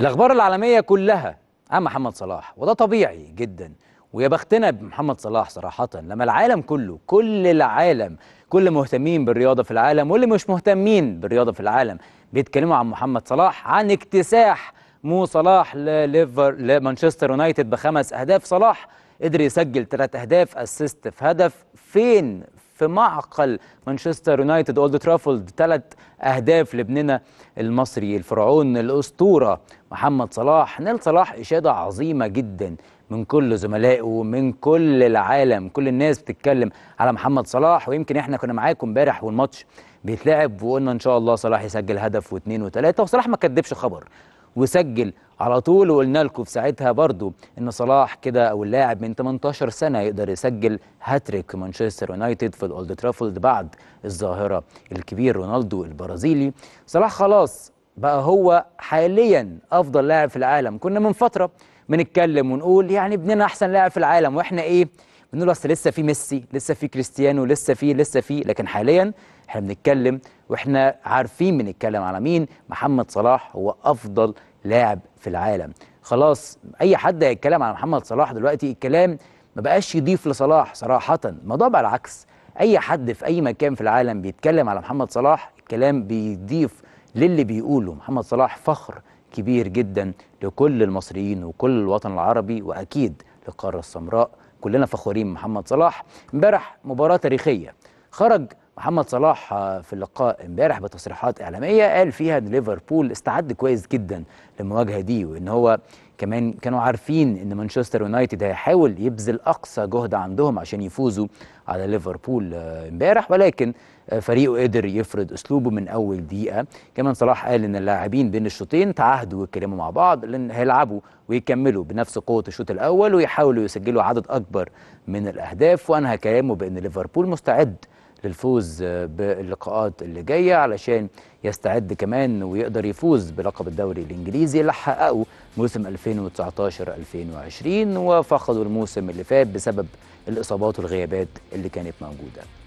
الاخبار العالميه كلها عن محمد صلاح وده طبيعي جدا ويا بختنا بمحمد صلاح صراحه لما العالم كله كل العالم كل مهتمين بالرياضه في العالم واللي مش مهتمين بالرياضه في العالم بيتكلموا عن محمد صلاح عن اكتساح مو صلاح لليفر لمانشستر يونايتد بخمس اهداف صلاح قدر يسجل ثلاث اهداف اسيست في هدف فين في معقل مانشستر يونايتد اولد ترافولد ثلاث اهداف لابننا المصري الفرعون الاسطوره محمد صلاح نال صلاح اشاده عظيمه جدا من كل زملائه ومن كل العالم كل الناس بتتكلم على محمد صلاح ويمكن احنا كنا معاكم امبارح والماتش بيتلعب وقلنا ان شاء الله صلاح يسجل هدف واثنين وثلاثه وصلاح ما كدبش خبر وسجل على طول وقلنا لكم في ساعتها برضو ان صلاح كده او اللاعب من 18 سنه يقدر يسجل هاتريك مانشستر يونايتد في الاولد ترافولد بعد الظاهره الكبير رونالدو البرازيلي صلاح خلاص بقى هو حاليا افضل لاعب في العالم كنا من فتره بنتكلم ونقول يعني ابننا احسن لاعب في العالم واحنا ايه بنقول اصل لسه في ميسي لسه في كريستيانو لسه في لسه في لكن حاليا احنا بنتكلم واحنا عارفين بنتكلم على مين محمد صلاح هو افضل لاعب في العالم خلاص اي حد هيتكلم على محمد صلاح دلوقتي الكلام ما بقاش يضيف لصلاح صراحه الموضوع بقى العكس اي حد في اي مكان في العالم بيتكلم على محمد صلاح الكلام بيضيف للي بيقوله محمد صلاح فخر كبير جدا لكل المصريين وكل الوطن العربي واكيد للقاره السمراء كلنا فخورين محمد صلاح امبارح مباراه تاريخيه خرج محمد صلاح آه، في اللقاء امبارح بتصريحات اعلاميه قال فيها ان ليفربول استعد كويس جدا للمواجهه دي وان هو كمان كانوا عارفين ان مانشستر يونايتد هيحاول يبذل اقصى جهد عندهم عشان يفوزوا على ليفربول آه، امبارح ولكن آه، فريقه قدر يفرض اسلوبه من اول دقيقه كمان صلاح قال ان اللاعبين بين الشوطين تعهدوا واتكلموا مع بعض لان هيلعبوا ويكملوا بنفس قوه الشوط الاول ويحاولوا يسجلوا عدد اكبر من الاهداف وانهى كلامه بان ليفربول مستعد للفوز باللقاءات اللي جايه علشان يستعد كمان ويقدر يفوز بلقب الدوري الانجليزي اللي حققه موسم 2019 2020 وفقدوا الموسم اللي فات بسبب الاصابات والغيابات اللي كانت موجوده